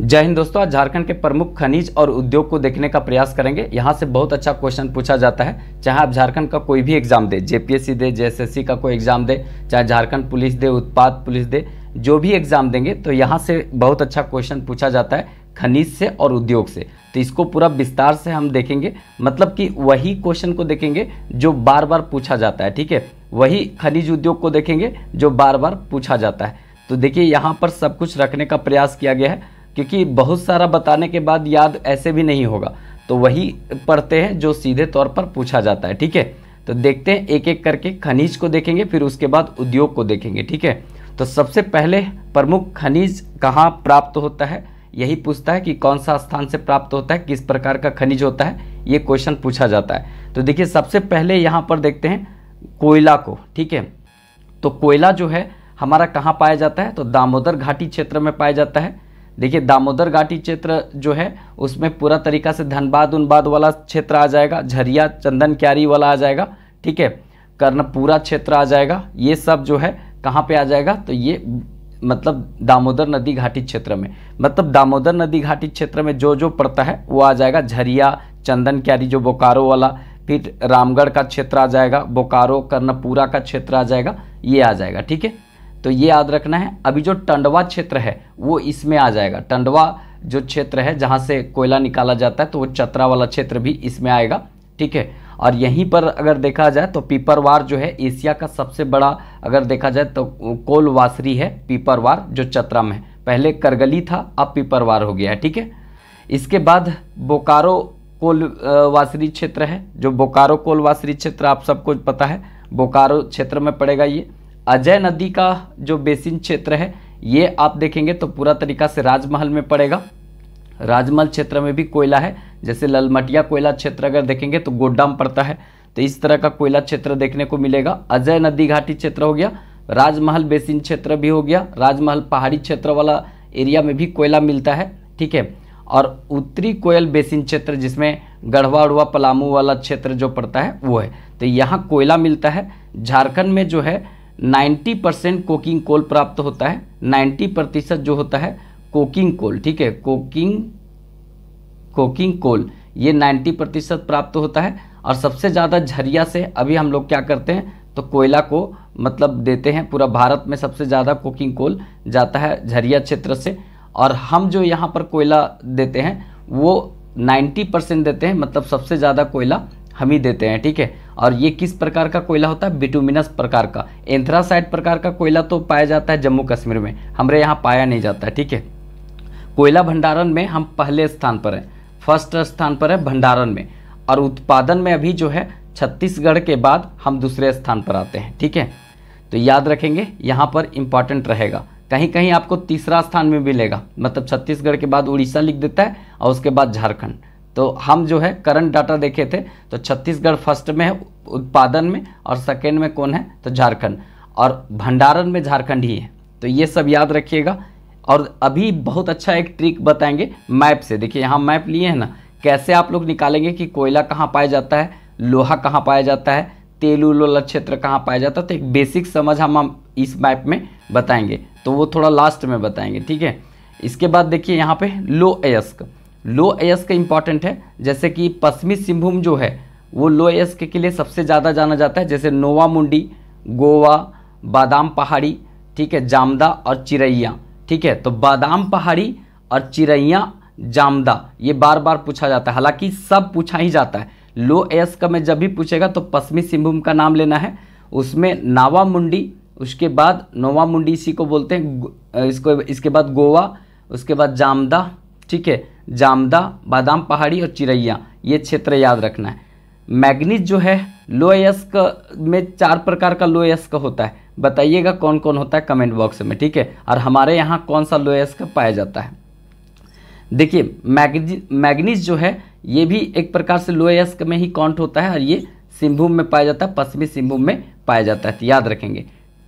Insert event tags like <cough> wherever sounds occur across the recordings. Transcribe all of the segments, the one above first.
जय हिंद दोस्तों आज झारखंड के प्रमुख खनिज और उद्योग को देखने का प्रयास करेंगे यहाँ से बहुत अच्छा क्वेश्चन पूछा जाता है चाहे आप झारखंड का कोई भी एग्जाम दे जेपीएससी दे जेएसएससी का कोई एग्जाम दे चाहे झारखंड पुलिस दे उत्पाद पुलिस दे जो भी एग्जाम देंगे तो यहाँ से बहुत अच्छा क्वेश्चन पूछा जाता है खनिज से और उद्योग से तो इसको पूरा विस्तार से हम देखेंगे मतलब कि वही क्वेश्चन को देखेंगे जो बार बार पूछा जाता है ठीक है वही खनिज उद्योग को देखेंगे जो बार बार पूछा जाता है तो देखिए यहाँ पर सब कुछ रखने का प्रयास किया गया है क्योंकि बहुत सारा बताने के बाद याद ऐसे भी नहीं होगा तो वही पढ़ते हैं जो सीधे तौर पर पूछा जाता है ठीक है तो देखते हैं एक एक करके खनिज को देखेंगे फिर उसके बाद उद्योग को देखेंगे ठीक है तो सबसे पहले प्रमुख खनिज कहाँ प्राप्त होता है यही पूछता है कि कौन सा स्थान से प्राप्त होता है किस प्रकार का खनिज होता है ये क्वेश्चन पूछा जाता है तो देखिए सबसे पहले यहाँ पर देखते हैं कोयला को ठीक है तो कोयला जो है हमारा कहाँ पाया जाता है तो दामोदर घाटी क्षेत्र में पाया जाता है देखिए दामोदर घाटी क्षेत्र जो है उसमें पूरा तरीका से धनबाद उनबाद वाला क्षेत्र आ जाएगा झरिया चंदन क्यारी वाला आ जाएगा ठीक है कर्णपुरा क्षेत्र आ जाएगा ये सब जो है कहाँ पे आ जाएगा तो ये मतलब दामोदर नदी घाटी क्षेत्र में मतलब दामोदर नदी घाटी क्षेत्र में जो जो पड़ता है वो आ जाएगा झरिया चंदन क्यारी जो बोकारो वाला फिर रामगढ़ का क्षेत्र आ जाएगा बोकारो कर्णपुरा का क्षेत्र आ जाएगा ये आ जाएगा ठीक है तो ये याद रखना है अभी जो टंडवा क्षेत्र है वो इसमें आ जाएगा टंडवा जो क्षेत्र है जहाँ से कोयला निकाला जाता है तो वो चतरा वाला क्षेत्र भी इसमें आएगा ठीक है और यहीं पर अगर देखा जाए तो पीपरवार जो है एशिया का सबसे बड़ा अगर देखा जाए तो कोलवासरी है पीपरवार जो चतरा में है पहले करगली था अब पीपरवार हो गया है ठीक है इसके बाद बोकारो कोलवासरी क्षेत्र है जो बोकारो कोलवासरी क्षेत्र आप सबको पता है बोकारो क्षेत्र में पड़ेगा ये अजय नदी का जो बेसिन क्षेत्र है ये आप देखेंगे तो पूरा तरीका से राजमहल में पड़ेगा राजमहल क्षेत्र में भी कोयला है जैसे ललमटिया कोयला क्षेत्र अगर देखेंगे तो गोड्डा पड़ता है तो इस तरह का कोयला क्षेत्र देखने को मिलेगा अजय नदी घाटी क्षेत्र हो गया राजमहल बेसिन क्षेत्र भी हो गया राजमहल पहाड़ी क्षेत्र वाला एरिया में भी कोयला मिलता है ठीक है और उत्तरी कोयल बेसिन क्षेत्र जिसमें गढ़वा उड़वा पलामू वाला क्षेत्र जो पड़ता है वो है तो यहाँ कोयला मिलता है झारखंड में जो है 90 परसेंट कोकिंग कोल प्राप्त होता है 90 प्रतिशत जो होता है कोकिंग कोल ठीक है कोकिंग कोकिंग कोल ये 90 प्रतिशत प्राप्त होता है और सबसे ज़्यादा झरिया से अभी हम लोग क्या करते हैं तो कोयला को मतलब देते हैं पूरा भारत में सबसे ज़्यादा कोकिंग कोल जाता है झरिया क्षेत्र से और हम जो यहाँ पर कोयला देते हैं वो 90 परसेंट देते हैं मतलब सबसे ज़्यादा कोयला हम ही देते हैं ठीक है और ये किस प्रकार का कोयला होता है बिटूमिनस प्रकार का एंथ्रासाइड प्रकार का कोयला तो पाया जाता है जम्मू कश्मीर में हमारे यहाँ पाया नहीं जाता है ठीक है कोयला भंडारण में हम पहले स्थान पर हैं फर्स्ट स्थान पर है भंडारण में और उत्पादन में अभी जो है छत्तीसगढ़ के बाद हम दूसरे स्थान पर आते हैं ठीक है तो याद रखेंगे यहाँ पर इम्पॉर्टेंट रहेगा कहीं कहीं आपको तीसरा स्थान में मिलेगा मतलब छत्तीसगढ़ के बाद उड़ीसा लिख देता है और उसके बाद झारखंड तो हम जो है करंट डाटा देखे थे तो छत्तीसगढ़ फर्स्ट में है उत्पादन में और सेकेंड में कौन है तो झारखंड और भंडारण में झारखंड ही है तो ये सब याद रखिएगा और अभी बहुत अच्छा एक ट्रिक बताएंगे मैप से देखिए यहाँ मैप लिए हैं ना कैसे आप लोग निकालेंगे कि कोयला कहाँ पाया जाता है लोहा कहाँ पाया जाता है तेलुलोला क्षेत्र कहाँ पाया जाता है तो एक बेसिक समझ हम इस मैप में बताएंगे तो वो थोड़ा लास्ट में बताएंगे ठीक है इसके बाद देखिए यहाँ पे लो अयस्क लो एस का इम्पॉर्टेंट है जैसे कि पश्चिमी सिंहभूम जो है वो लो एस के, के लिए सबसे ज़्यादा जाना जाता है जैसे नोवा मुंडी गोवा बादाम पहाड़ी ठीक है जामदा और चिरैया ठीक है तो बादाम पहाड़ी और चिरैया जामदा ये बार बार पूछा जाता है हालांकि सब पूछा ही जाता है लो एस का में जब भी पूछेगा तो पश्चिमी सिंहभूम का नाम लेना है उसमें नावा मुंडी उसके बाद नोवा मुंडी इसी को बोलते हैं इसको इसके बाद गोवा उसके बाद जामदा ठीक है जामदा बादाम पहाड़ी और चिरैया ये क्षेत्र याद रखना है मैग्नीज जो है लो एस्क में चार प्रकार का लो यस्क होता है बताइएगा कौन कौन होता है कमेंट बॉक्स में ठीक है और हमारे यहाँ कौन सा लो यस्क पाया जाता है देखिए मैगजी मैग्नीज जो है ये भी एक प्रकार से लो एस्क में ही कॉन्ट होता है और ये सिंहभूम में पाया जाता है पश्चिमी सिंहभूम में पाया जाता है याद रखेंगे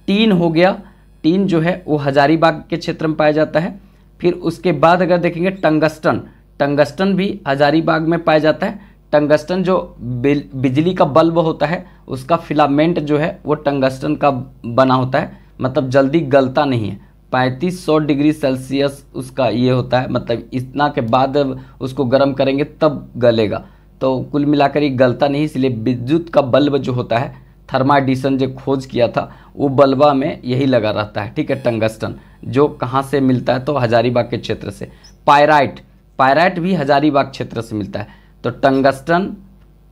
टीन हो गया टीन जो है वो हजारीबाग के क्षेत्र में पाया जाता है फिर उसके बाद अगर देखेंगे टंगस्टन टंगस्टन भी हजारीबाग में पाया जाता है टंगस्टन जो बिजली का बल्ब होता है उसका फिलामेंट जो है वो टंगस्टन का बना होता है मतलब जल्दी गलता नहीं है पैंतीस सौ डिग्री सेल्सियस उसका ये होता है मतलब इतना के बाद उसको गर्म करेंगे तब गलेगा तो कुल मिलाकर ये गलता नहीं इसलिए विद्युत का बल्ब जो होता है थर्मा जो खोज किया था वो बलवा में यही लगा रहता है ठीक है टंगस्टन जो कहाँ से मिलता है तो हजारीबाग के क्षेत्र से पायराइट पायराइट भी हजारीबाग क्षेत्र से मिलता है तो टंगस्टन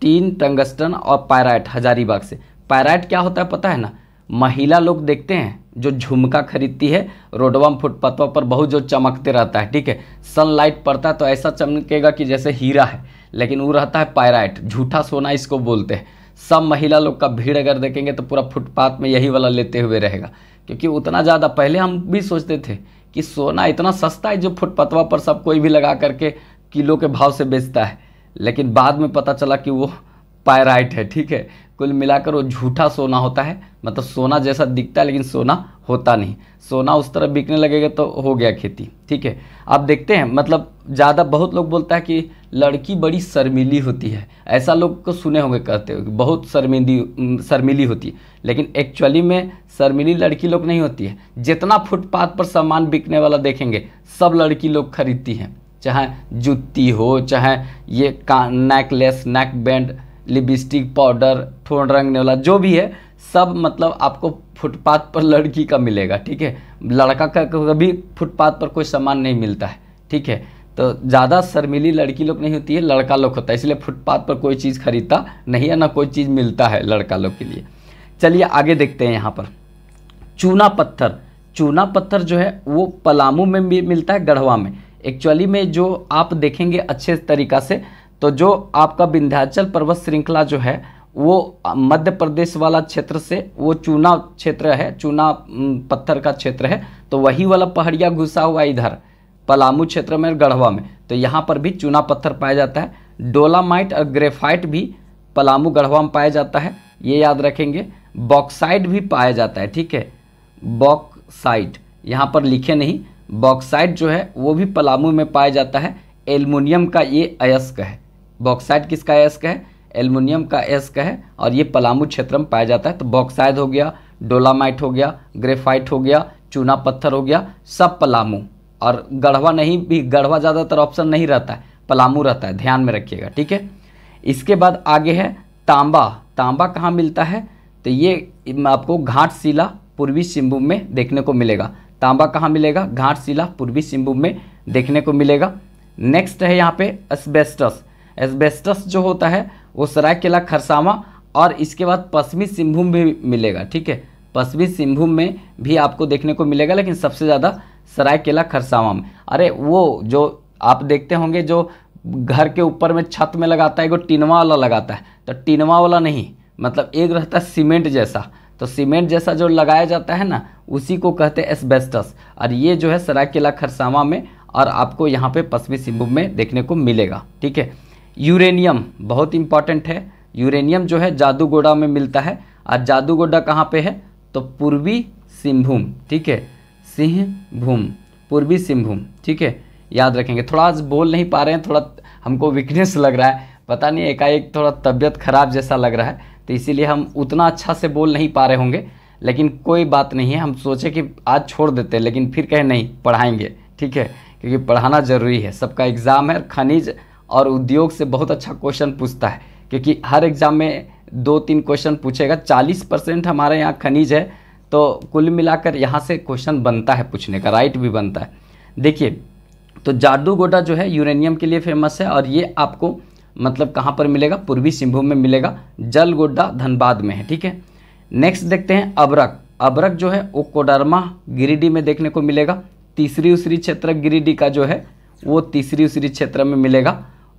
तीन टंगस्टन और पायराइट हजारीबाग से पायराइट क्या होता है पता है ना महिला लोग देखते हैं जो झुमका खरीदती है रोडवाम फुटपाथों पर बहुत जो चमकते रहता है ठीक है सनलाइट पड़ता है तो ऐसा चमकेगा कि जैसे हीरा है लेकिन वो रहता है पायराइट झूठा सोना इसको बोलते हैं सब महिला लोग का भीड़ अगर देखेंगे तो पूरा फुटपाथ में यही वाला लेते हुए रहेगा क्योंकि उतना ज़्यादा पहले हम भी सोचते थे कि सोना इतना सस्ता है जो फुटपाथवा पर सब कोई भी लगा करके किलो के भाव से बेचता है लेकिन बाद में पता चला कि वो पायराइट है ठीक है कुल मिलाकर वो झूठा सोना होता है मतलब सोना जैसा दिखता है लेकिन सोना होता नहीं सोना उस तरफ बिकने लगेगा तो हो गया खेती ठीक है अब देखते हैं मतलब ज़्यादा बहुत लोग बोलता है कि लड़की बड़ी शर्मीली होती है ऐसा लोग को सुने होंगे कहते हो बहुत शर्मिंदी शर्मीली होती है लेकिन एक्चुअली में शर्मीली लड़की लोग नहीं होती है जितना फुटपाथ पर सामान बिकने वाला देखेंगे सब लड़की लोग खरीदती हैं चाहे जूती हो चाहे ये का necklace neck band lipstick powder थोड़ा रंगने वाला जो भी है सब मतलब आपको फुटपाथ पर लड़की का मिलेगा ठीक है लड़का का कभी फुटपाथ पर कोई सामान नहीं मिलता है ठीक है तो ज़्यादा शर्मिली लड़की लोग नहीं होती है लड़का लोग होता है इसलिए फुटपाथ पर कोई चीज़ खरीदता नहीं है ना कोई चीज़ मिलता है लड़का लोग के लिए चलिए आगे देखते हैं यहाँ पर चूना पत्थर चूना पत्थर जो है वो पलामू में भी मिलता है गढ़वा में एक्चुअली में जो आप देखेंगे अच्छे तरीका से तो जो आपका विंध्याचल पर्वत श्रृंखला जो है वो मध्य प्रदेश वाला क्षेत्र से वो चूना क्षेत्र है चूना पत्थर का क्षेत्र है तो वही वाला पहाड़िया घुसा हुआ इधर पलामू क्षेत्र में गढ़वा में तो यहाँ पर भी चूना पत्थर पाया जाता है डोलामाइट और ग्रेफाइट भी पलामू गढ़वा में पाया जाता है ये याद रखेंगे बॉक्साइड भी पाया जाता है ठीक है बॉक्साइट यहाँ पर लिखे नहीं बॉक्साइड जो है वो भी पलामू में पाया जाता है एल्युमिनियम का ये अयस्क है बॉक्साइड किसका एस्क है एल्युमिनियम का एस्क है और ये पलामू क्षेत्र में पाया जाता है तो बॉक्साइड हो गया डोलामाइट हो गया ग्रेफाइट हो गया चूना पत्थर हो गया सब पलामू और गढ़वा नहीं भी गढ़वा ज़्यादातर ऑप्शन नहीं रहता है पलामू रहता है ध्यान में रखिएगा ठीक है इसके बाद आगे है तांबा तांबा कहाँ मिलता है तो ये आपको घाट शिला पूर्वी सिंहभूम में देखने को मिलेगा तांबा कहाँ मिलेगा घाट शिला पूर्वी सिंहभूम में देखने को मिलेगा नेक्स्ट है यहाँ पे एस्बेस्टस एस्बेस्टस जो होता है वो सरायकेला खरसावा और इसके बाद पश्चिमी सिंहभूम भी मिलेगा ठीक है पश्चिमी सिंहभूम में भी आपको देखने को मिलेगा लेकिन सबसे ज़्यादा सरायकेला खरसावा में अरे वो जो आप देखते होंगे जो घर के ऊपर में छत में लगाता है वो टिनवा वाला लगाता है तो टिनवा वाला नहीं मतलब एक रहता है सीमेंट जैसा तो सीमेंट जैसा जो लगाया जाता है ना उसी को कहते हैं एस्बेस्टस और ये जो है सरायकेला खरसावा में और आपको यहाँ पे पश्चिमी सिंहभूम में देखने को मिलेगा ठीक है यूरेनियम बहुत इंपॉर्टेंट है यूरेनियम जो है जादूगोड़ा में मिलता है आज जादूगोड़ा कहाँ पे है तो पूर्वी सिंहभूम ठीक है सिंहभूम पूर्वी सिंहभूम ठीक है याद रखेंगे थोड़ा आज बोल नहीं पा रहे हैं थोड़ा हमको वीकनेस लग रहा है पता नहीं एकाएक थोड़ा तबियत खराब जैसा लग रहा है तो इसीलिए हम उतना अच्छा से बोल नहीं पा रहे होंगे लेकिन कोई बात नहीं है हम सोचे कि आज छोड़ देते लेकिन फिर कहें नहीं पढ़ाएंगे ठीक है क्योंकि पढ़ाना ज़रूरी है सबका एग्ज़ाम है खनिज और उद्योग से बहुत अच्छा क्वेश्चन पूछता है क्योंकि हर एग्ज़ाम में दो तीन क्वेश्चन पूछेगा चालीस परसेंट हमारे यहाँ खनिज है तो कुल मिलाकर यहाँ से क्वेश्चन बनता है पूछने का राइट भी बनता है देखिए तो जादू गोडा जो है यूरेनियम के लिए फेमस है और ये आपको मतलब कहाँ पर मिलेगा पूर्वी सिंहभूम में मिलेगा जल गोड्डा धनबाद में है ठीक है नेक्स्ट देखते हैं अबरक अबरक जो है वो कोडरमा गिरिडीह में देखने को मिलेगा तीसरी उसरी क्षेत्र गिरिडीह का जो है वो तीसरी उसरी क्षेत्र में मिलेगा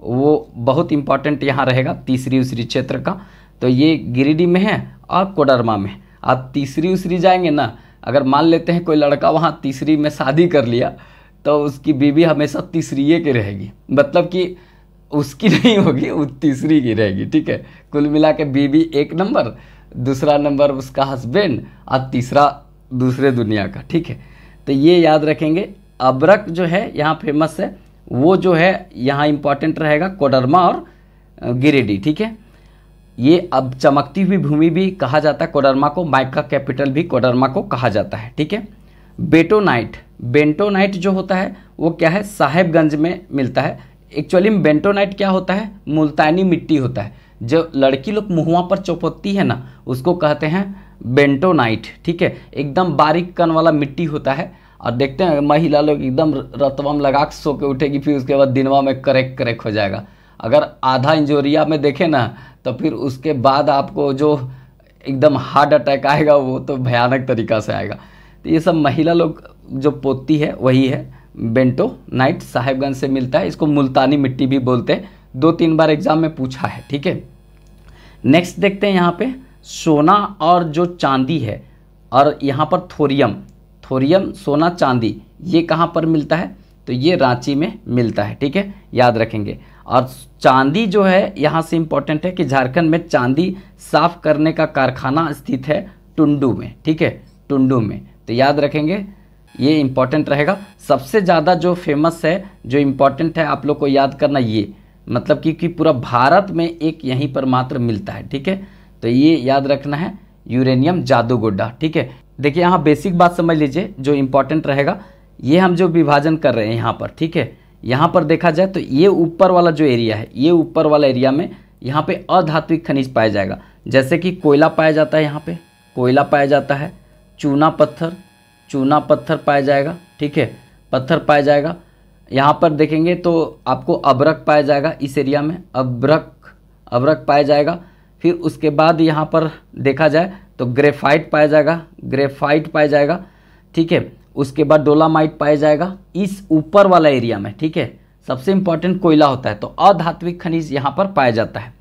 वो बहुत इंपॉर्टेंट यहाँ रहेगा तीसरी उसरी क्षेत्र का तो ये गिरिडीह में है और कोडरमा में आप तीसरी उसरी जाएंगे ना अगर मान लेते हैं कोई लड़का वहाँ तीसरी में शादी कर लिया तो उसकी बीवी हमेशा तीसरी की रहेगी मतलब कि उसकी <laughs> नहीं होगी वो तीसरी की रहेगी ठीक है कुल मिला के बीवी एक नंबर दूसरा नंबर उसका हस्बैंड और तीसरा दूसरे दुनिया का ठीक है तो ये याद रखेंगे अबरक जो है यहाँ फेमस है वो जो है यहाँ इम्पॉर्टेंट रहेगा कोडरमा और गिरिडीह ठीक है ये अब चमकती हुई भूमि भी कहा जाता है कोडरमा को माइका कैपिटल भी कोडरमा को कहा जाता है ठीक है बेटोनाइट बेंटोनाइट जो होता है वो क्या है साहेबगंज में मिलता है एक्चुअली में बेंटोनाइट क्या होता है मुल्तानी मिट्टी होता है जो लड़की लोग मुहुआ पर चौपत्ती है ना उसको कहते हैं बेंटोनाइट ठीक है एकदम बारीक कन वाला मिट्टी होता है और देखते हैं महिला लोग एकदम रतवम लगा के सो के उठेगी फिर उसके बाद दिनवा में करेक्ट करेक्ट हो जाएगा अगर आधा इंजोरिया में देखें ना तो फिर उसके बाद आपको जो एकदम हार्ट अटैक आएगा वो तो भयानक तरीका से आएगा तो ये सब महिला लोग जो पोती है वही है बेंटो नाइट साहेबगंज से मिलता है इसको मुल्तानी मिट्टी भी बोलते हैं दो तीन बार एग्जाम में पूछा है ठीक है नेक्स्ट देखते हैं यहाँ पे सोना और जो चांदी है और यहाँ पर थोरियम थोरियम सोना चांदी ये कहाँ पर मिलता है तो ये रांची में मिलता है ठीक है याद रखेंगे और चांदी जो है यहाँ से इम्पोर्टेंट है कि झारखंड में चांदी साफ करने का कारखाना स्थित है टुंडू में ठीक है टुंडू में तो याद रखेंगे ये इम्पॉर्टेंट रहेगा सबसे ज़्यादा जो फेमस है जो इम्पॉर्टेंट है आप लोग को याद करना ये मतलब कि, पूरा भारत में एक यहीं पर मात्र मिलता है ठीक है तो ये याद रखना है यूरेनियम जादू गोड्डा ठीक है देखिए यहाँ बेसिक बात समझ लीजिए जो इम्पोर्टेंट रहेगा ये हम जो विभाजन कर रहे हैं यहाँ पर ठीक है यहाँ पर देखा जाए तो ये ऊपर वाला जो एरिया है ये ऊपर वाला एरिया में यहाँ पे अधात्विक खनिज पाया जाएगा जैसे कि कोयला पाया जाता है यहाँ पे कोयला पाया जाता है चूना पत्थर चूना पत्थर पाया जाएगा ठीक है पत्थर पाया जाएगा यहाँ पर देखेंगे तो आपको अब्रक पाया जाएगा इस एरिया में अब्रक अब्रक पाया जाएगा फिर उसके बाद यहाँ पर देखा जाए तो ग्रेफाइट पाया जाएगा ग्रेफाइट पाया जाएगा ठीक है उसके बाद डोलामाइट पाया जाएगा इस ऊपर वाला एरिया में ठीक है सबसे इंपॉर्टेंट कोयला होता है तो अधात्विक खनिज यहाँ पर पाया जाता है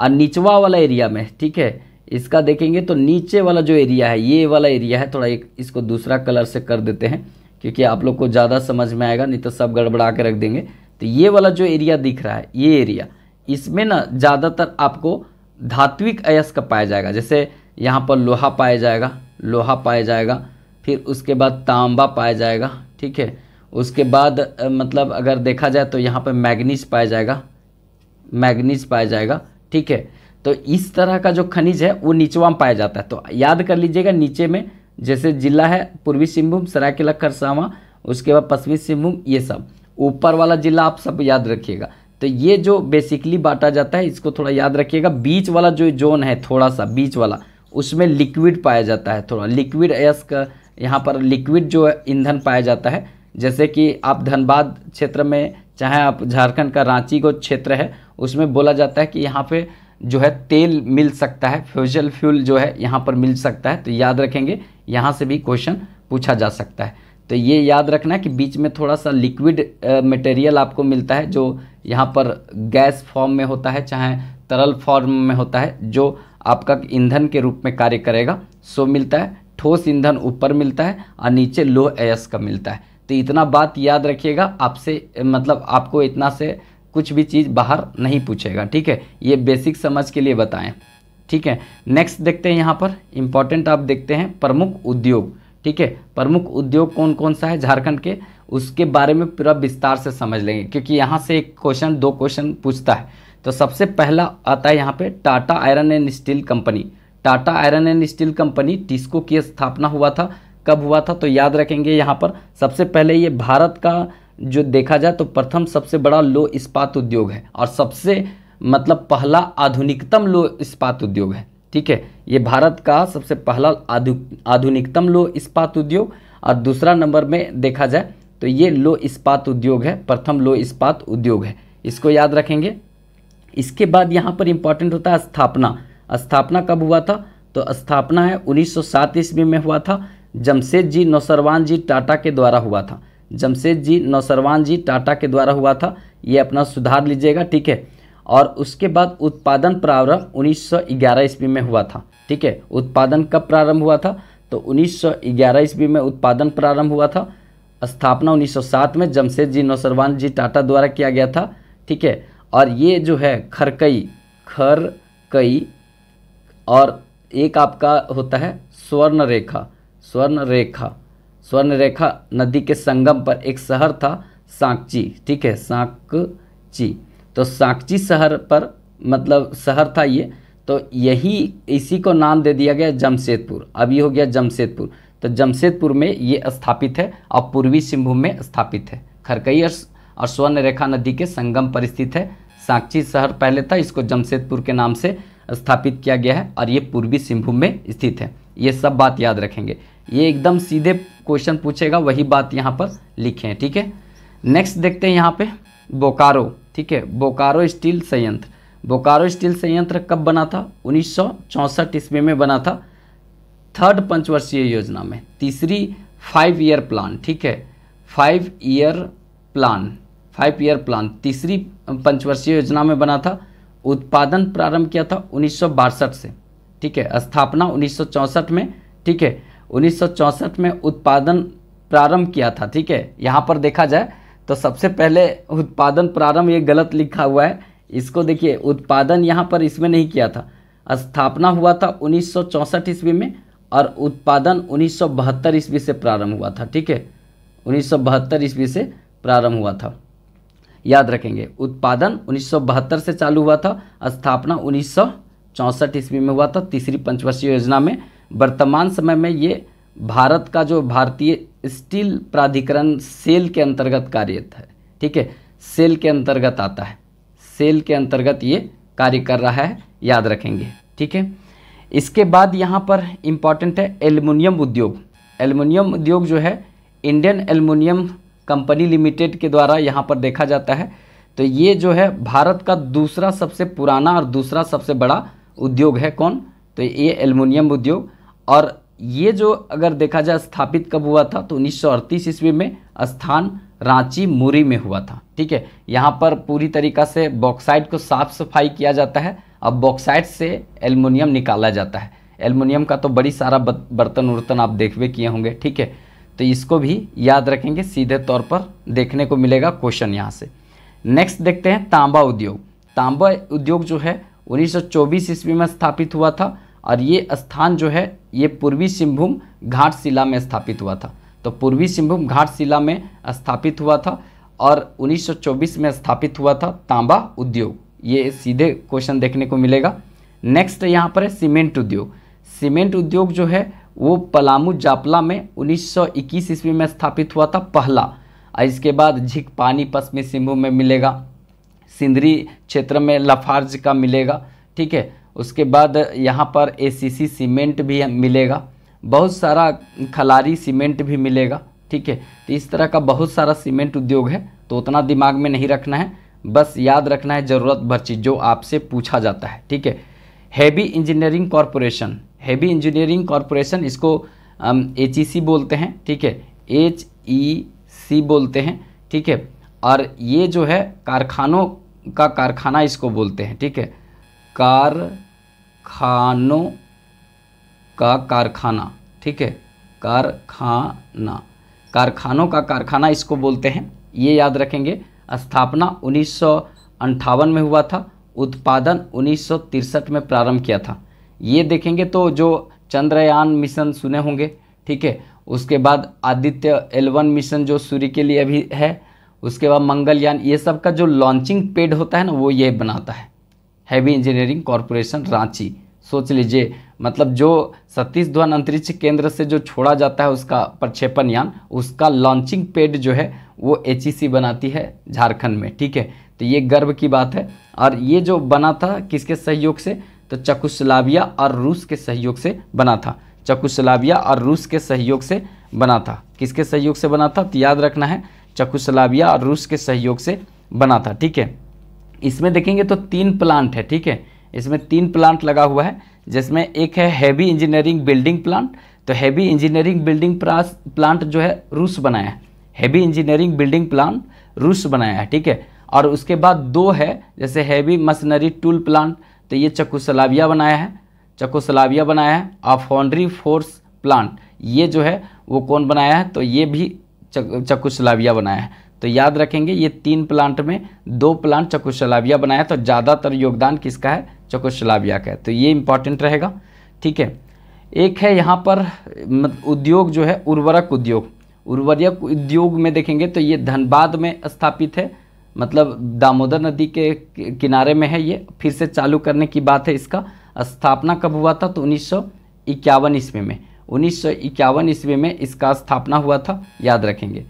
और निचवा वाला एरिया में ठीक है इसका देखेंगे तो नीचे वाला जो एरिया है ये वाला एरिया है थोड़ा एक इसको दूसरा कलर से कर देते हैं क्योंकि आप लोग को ज़्यादा समझ में आएगा नहीं तो सब गड़बड़ा के रख देंगे तो ये वाला जो एरिया दिख रहा है ये एरिया इसमें ना ज़्यादातर आपको धात्विक अयस्क पाया जाएगा जैसे यहाँ पर लोहा पाया जाएगा लोहा पाया जाएगा फिर उसके बाद तांबा पाया जाएगा ठीक है उसके बाद मतलब अगर देखा जाए तो यहाँ पर मैग्नीज पाया जाएगा मैग्नीज पाया जाएगा ठीक है तो इस तरह का जो खनिज है वो नीचवा में पाया जाता है तो याद कर लीजिएगा नीचे में जैसे जिला है पूर्वी सिंहभूम सरायकेला खरसावा उसके बाद पश्चिमी सिंहभूम ये सब ऊपर वाला जिला आप सब याद रखिएगा तो ये जो बेसिकली बांटा जाता है इसको थोड़ा याद रखिएगा बीच वाला जो जोन है थोड़ा सा बीच वाला उसमें लिक्विड पाया जाता है थोड़ा लिक्विड एस का यहाँ पर लिक्विड जो ईंधन पाया जाता है जैसे कि आप धनबाद क्षेत्र में चाहे आप झारखंड का रांची को क्षेत्र है उसमें बोला जाता है कि यहाँ पे जो है तेल मिल सकता है फ्यूजल फ्यूल जो है यहाँ पर मिल सकता है तो याद रखेंगे यहाँ से भी क्वेश्चन पूछा जा सकता है तो ये याद रखना है कि बीच में थोड़ा सा लिक्विड मटेरियल आपको मिलता है जो यहाँ पर गैस फॉर्म में होता है चाहे तरल फॉर्म में होता है जो आपका ईंधन के रूप में कार्य करेगा सो मिलता है ठोस ईंधन ऊपर मिलता है और नीचे लो एस का मिलता है तो इतना बात याद रखिएगा आपसे मतलब आपको इतना से कुछ भी चीज़ बाहर नहीं पूछेगा ठीक है ये बेसिक समझ के लिए बताएं ठीक है नेक्स्ट देखते हैं यहाँ पर इम्पॉर्टेंट आप देखते हैं प्रमुख उद्योग ठीक है प्रमुख उद्योग कौन कौन सा है झारखंड के उसके बारे में पूरा विस्तार से समझ लेंगे क्योंकि यहाँ से एक क्वेश्चन दो क्वेश्चन पूछता है तो सबसे पहला आता है यहाँ पे Tata iron and steel company Tata iron and steel company TISCO की स्थापना हुआ था कब हुआ था तो याद रखेंगे यहाँ पर सबसे पहले ये भारत का जो देखा जाए तो प्रथम सबसे बड़ा लो इस्पात उद्योग है और सबसे मतलब पहला आधुनिकतम लो इस्पात उद्योग है ठीक है ये भारत का सबसे पहला आधु आधुनिकतम लो इस्पात उद्योग और दूसरा नंबर में देखा जाए तो ये लो इस्पात उद्योग है प्रथम लो इस्पात उद्योग है इसको याद रखेंगे इसके बाद यहाँ पर इम्पॉर्टेंट होता है स्थापना स्थापना कब हुआ था तो स्थापना है 1907 ईस्वी में हुआ था जमशेद जी नौसरवान जी टाटा के द्वारा हुआ था जमशेद जी नौसरवान जी टाटा के द्वारा हुआ था ये अपना सुधार लीजिएगा ठीक है और उसके बाद उत्पादन प्रारंभ 1911 ईस्वी में हुआ था ठीक है उत्पादन कब प्रारंभ हुआ था तो 1911 ईस्वी में उत्पादन प्रारंभ हुआ था स्थापना 1907 में जमशेद जी नौसरवान जी टाटा द्वारा किया गया था ठीक है और ये जो है खरकई खर कई और एक आपका होता है स्वर्ण रेखा स्वर्ण रेखा स्वर्ण रेखा नदी के संगम पर एक शहर था साक्ची ठीक है सांकची तो सांकची शहर पर मतलब शहर था ये तो यही इसी को नाम दे दिया गया जमशेदपुर अब ये हो गया जमशेदपुर तो जमशेदपुर में ये स्थापित है और पूर्वी सिंहभूम में स्थापित है खरकई और स्वर्ण रेखा नदी के संगम पर स्थित है साक्षी शहर पहले था इसको जमशेदपुर के नाम से स्थापित किया गया है और ये पूर्वी सिंहभूम में स्थित है ये सब बात याद रखेंगे ये एकदम सीधे क्वेश्चन पूछेगा वही बात यहाँ पर लिखें ठीक है नेक्स्ट देखते हैं यहाँ पे बोकारो ठीक है बोकारो स्टील संयंत्र बोकारो स्टील संयंत्र कब बना था उन्नीस ईस्वी में बना था थर्ड पंचवर्षीय योजना में तीसरी फाइव ईयर प्लान ठीक है five year plan five year plan तीसरी पंचवर्षीय योजना में बना था उत्पादन प्रारंभ किया था उन्नीस से ठीक है स्थापना उन्नीस में ठीक है उन्नीस में उत्पादन प्रारंभ किया था ठीक है यहाँ पर देखा जाए तो सबसे पहले उत्पादन प्रारंभ ये गलत लिखा हुआ है इसको देखिए उत्पादन यहाँ पर इसमें नहीं किया था स्थापना हुआ था उन्नीस ईस्वी में और उत्पादन उन्नीस ईस्वी से प्रारंभ हुआ था ठीक है उन्नीस ईस्वी से प्रारंभ हुआ था याद रखेंगे उत्पादन उन्नीस से चालू हुआ था स्थापना उन्नीस चौंसठ ईस्वी में हुआ था तीसरी पंचवर्षीय योजना में वर्तमान समय में ये भारत का जो भारतीय स्टील प्राधिकरण सेल के अंतर्गत कार्यरत है ठीक है सेल के अंतर्गत आता है सेल के अंतर्गत ये कार्य कर रहा है याद रखेंगे ठीक है इसके बाद यहाँ पर इम्पॉर्टेंट है एल्युमिनियम उद्योग एल्युमिनियम उद्योग जो है इंडियन एल्युमिनियम कंपनी लिमिटेड के द्वारा यहाँ पर देखा जाता है तो ये जो है भारत का दूसरा सबसे पुराना और दूसरा सबसे बड़ा उद्योग है कौन तो ये एल्युमिनियम उद्योग और ये जो अगर देखा जाए स्थापित कब हुआ था तो उन्नीस ईस्वी में स्थान रांची मुरी में हुआ था ठीक है यहाँ पर पूरी तरीका से बॉक्साइड को साफ सफाई किया जाता है अब बॉक्साइड से एल्युमिनियम निकाला जाता है एल्युमिनियम का तो बड़ी सारा बर्तन वर्तन आप देखवे किए होंगे ठीक है तो इसको भी याद रखेंगे सीधे तौर पर देखने को मिलेगा क्वेश्चन यहाँ से नेक्स्ट देखते हैं तांबा उद्योग तांबा उद्योग जो है 1924 ईस्वी में स्थापित हुआ था और ये स्थान जो है ये पूर्वी सिंहभूम घाट शिला में स्थापित हुआ था तो पूर्वी सिंहभूम घाट शिला में स्थापित हुआ था और 1924 में स्थापित हुआ था तांबा उद्योग ये सीधे क्वेश्चन देखने को मिलेगा नेक्स्ट यहाँ पर है सीमेंट उद्योग सीमेंट उद्योग जो है वो पलामू जापला में 1921 ईस्वी में स्थापित हुआ था पहला और इसके बाद झिक पानी पश्चिमी सिंहभूम में मिलेगा सिंदरी क्षेत्र में लफार्ज का मिलेगा ठीक है उसके बाद यहाँ पर एसीसी सीमेंट भी मिलेगा बहुत सारा खलारी सीमेंट भी मिलेगा ठीक है तो इस तरह का बहुत सारा सीमेंट उद्योग है तो उतना दिमाग में नहीं रखना है बस याद रखना है ज़रूरत भर चीज़ जो आपसे पूछा जाता है ठीक है heavy engineering corporation heavy engineering corporation इसको एच ई सी बोलते हैं ठीक है एच ई सी बोलते हैं ठीक है और ये जो है कारखानों का कारखाना इसको बोलते हैं ठीक है कारखानों का कारखाना ठीक है कारखाना कारखानों का कारखाना इसको बोलते हैं ये याद रखेंगे स्थापना उन्नीस में हुआ था उत्पादन उन्नीस में प्रारंभ किया था ये देखेंगे तो जो चंद्रयान मिशन सुने होंगे ठीक है उसके बाद आदित्य एलवन मिशन जो सूर्य के लिए अभी है उसके बाद मंगलयान ये सब का जो लॉन्चिंग पेड होता है ना वो ये बनाता है हैवी इंजीनियरिंग कॉरपोरेशन रांची सोच लीजिए मतलब जो सतीश धवन अंतरिक्ष केंद्र से जो छोड़ा जाता है उसका प्रक्षेपण यान उसका लॉन्चिंग पेड जो है वो एच e बनाती है झारखंड में ठीक है तो ये गर्व की बात है और ये जो बना था किसके सहयोग से तो चकुस्लाविया और रूस के सहयोग से बना था चकुस्लाविया और रूस के सहयोग से बना था किसके सहयोग से बना था तो याद रखना है चकुस्लाविया और रूस के सहयोग से बना था ठीक है इसमें देखेंगे तो तीन प्लांट है ठीक है इसमें तीन प्लांट लगा हुआ है जिसमें एक है हैवी इंजीनियरिंग बिल्डिंग प्लांट तो हैवी इंजीनियरिंग बिल्डिंग प्लांट जो है रूस बनाया है हैवी इंजीनियरिंग बिल्डिंग प्लांट रूस बनाया है ठीक है और उसके बाद दो है जैसे हैवी मशीनरी टूल प्लांट तो ये चकुसलाविया बनाया है चकोसलाविया बनाया है अफॉन्ड्री फोर्स प्लांट ये जो है वो कौन बनाया है तो ये भी चकुसलाविया बनाया है तो याद रखेंगे ये तीन प्लांट में दो प्लांट चकुसलाविया बनाया तो ज़्यादातर योगदान किसका है चकुसलाविया का है तो ये इंपॉर्टेंट रहेगा ठीक है एक है यहाँ पर उद्योग जो है उर्वरक उद्योग उर्वरक उद्योग में देखेंगे तो ये धनबाद में स्थापित है मतलब दामोदर नदी के किनारे में है ये फिर से चालू करने की बात है इसका स्थापना कब हुआ था तो उन्नीस सौ इक्यावन ईस्वी में उन्नीस सौ इक्यावन ईस्वी में इसका स्थापना हुआ था याद रखेंगे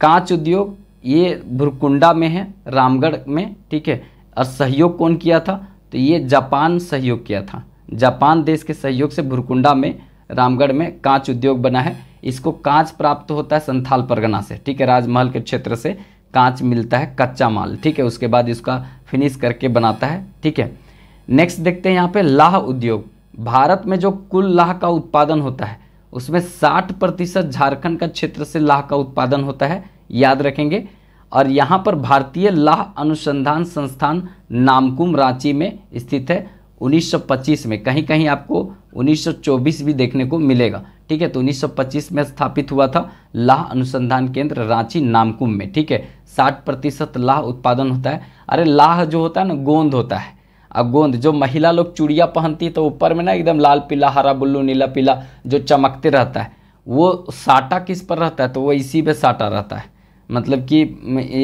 कांच उद्योग ये भुरकुंडा में है रामगढ़ में ठीक है और सहयोग कौन किया था तो ये जापान सहयोग किया था जापान देश के सहयोग से भुरकुंडा में रामगढ़ में कांच उद्योग बना है इसको कांच प्राप्त होता है संथाल परगना से ठीक है राजमहल के क्षेत्र से कांच मिलता है कच्चा माल ठीक है उसके बाद इसका फिनिश करके बनाता है ठीक है नेक्स्ट देखते हैं यहाँ पे लाह उद्योग भारत में जो कुल लाह का उत्पादन होता है उसमें 60 प्रतिशत झारखंड का क्षेत्र से लाह का उत्पादन होता है याद रखेंगे और यहाँ पर भारतीय लाह अनुसंधान संस्थान नामकुम रांची में स्थित है 1925 में कहीं कहीं आपको 1924 भी देखने को मिलेगा ठीक है तो 1925 में स्थापित हुआ था लाह अनुसंधान केंद्र रांची नामकुम में ठीक है 60 प्रतिशत लाह उत्पादन होता है अरे लाह जो होता है ना गोंद होता है अब गोंद जो महिला लोग चूड़िया पहनती है तो ऊपर में ना एकदम लाल पीला हरा बुल्लू नीला पीला जो चमकते रहता है वो साटा किस पर रहता है तो वो इसी पर साटा रहता है मतलब कि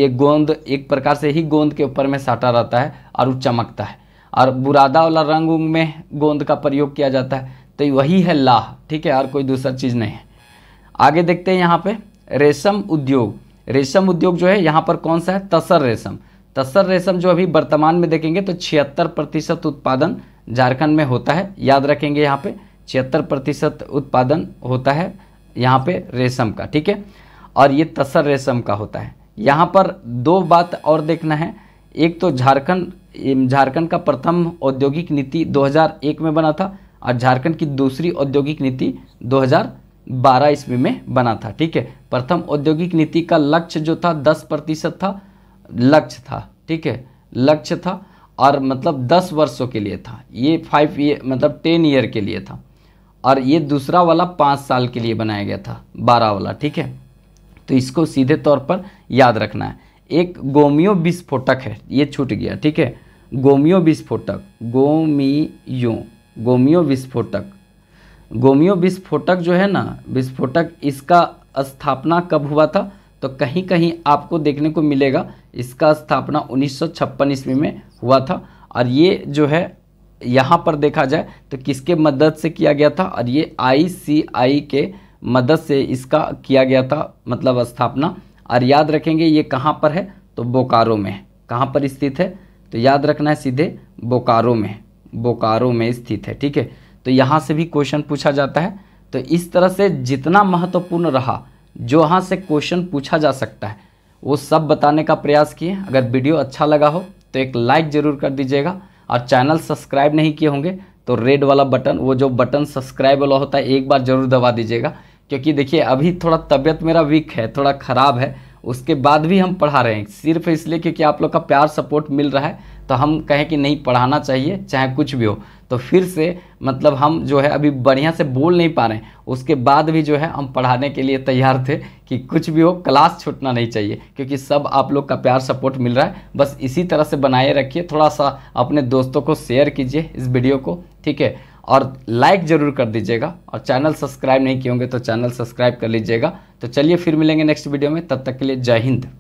ये गोंद एक प्रकार से ही गोंद के ऊपर में साटा रहता है और वो चमकता है और बुरादा वाला रंग उंग में गोंद का प्रयोग किया जाता है तो वही है लाह ठीक है और कोई दूसरा चीज़ नहीं है आगे देखते हैं यहाँ पे रेशम उद्योग रेशम उद्योग जो है यहाँ पर कौन सा है तसर रेशम तसर रेशम जो अभी वर्तमान में देखेंगे तो छिहत्तर प्रतिशत उत्पादन झारखंड में होता है याद रखेंगे यहाँ पे छिहत्तर प्रतिशत उत्पादन होता है यहाँ पे रेशम का ठीक है और ये तसर रेशम का होता है यहाँ पर दो बात और देखना है एक तो झारखंड झारखंड का प्रथम औद्योगिक नीति 2001 में बना था और झारखंड की दूसरी औद्योगिक नीति 2012 ईस्वी में बना था ठीक है प्रथम औद्योगिक नीति का लक्ष्य जो था 10 प्रतिशत था लक्ष्य था ठीक है लक्ष्य था और मतलब 10 वर्षों के लिए था ये फाइव ईयर मतलब 10 ईयर के लिए था और ये दूसरा वाला पाँच साल के लिए बनाया गया था बारह वाला ठीक है तो इसको सीधे तौर पर याद रखना है एक गोमियो विस्फोटक है ये छूट गया ठीक है गोमियो विस्फोटक गोमियो गोमियो विस्फोटक गोमियो विस्फोटक जो है ना विस्फोटक इसका स्थापना कब हुआ था तो कहीं कहीं आपको देखने को मिलेगा इसका स्थापना उन्नीस सौ ईस्वी में हुआ था और ये जो है यहाँ पर देखा जाए तो किसके मदद से किया गया था और ये आईसीआई के मदद से इसका किया गया था मतलब स्थापना और याद रखेंगे ये कहाँ पर है तो बोकारो में है कहाँ पर स्थित है तो याद रखना है सीधे बोकारो में बोकारो में स्थित है ठीक है तो यहाँ से भी क्वेश्चन पूछा जाता है तो इस तरह से जितना महत्वपूर्ण रहा जो यहाँ से क्वेश्चन पूछा जा सकता है वो सब बताने का प्रयास किए अगर वीडियो अच्छा लगा हो तो एक लाइक ज़रूर कर दीजिएगा और चैनल सब्सक्राइब नहीं किए होंगे तो रेड वाला बटन वो जो बटन सब्सक्राइब वाला होता है एक बार ज़रूर दबा दीजिएगा क्योंकि देखिए अभी थोड़ा तबीयत मेरा वीक है थोड़ा ख़राब है उसके बाद भी हम पढ़ा रहे हैं सिर्फ इसलिए क्योंकि आप लोग का प्यार सपोर्ट मिल रहा है तो हम कहें कि नहीं पढ़ाना चाहिए चाहे कुछ भी हो तो फिर से मतलब हम जो है अभी बढ़िया से बोल नहीं पा रहे हैं उसके बाद भी जो है हम पढ़ाने के लिए तैयार थे कि कुछ भी हो क्लास छूटना नहीं चाहिए क्योंकि सब आप लोग का प्यार सपोर्ट मिल रहा है बस इसी तरह से बनाए रखिए थोड़ा सा अपने दोस्तों को शेयर कीजिए इस वीडियो को ठीक है और लाइक ज़रूर कर दीजिएगा और चैनल सब्सक्राइब नहीं किए होंगे तो चैनल सब्सक्राइब कर लीजिएगा तो चलिए फिर मिलेंगे नेक्स्ट वीडियो में तब तक के लिए जय हिंद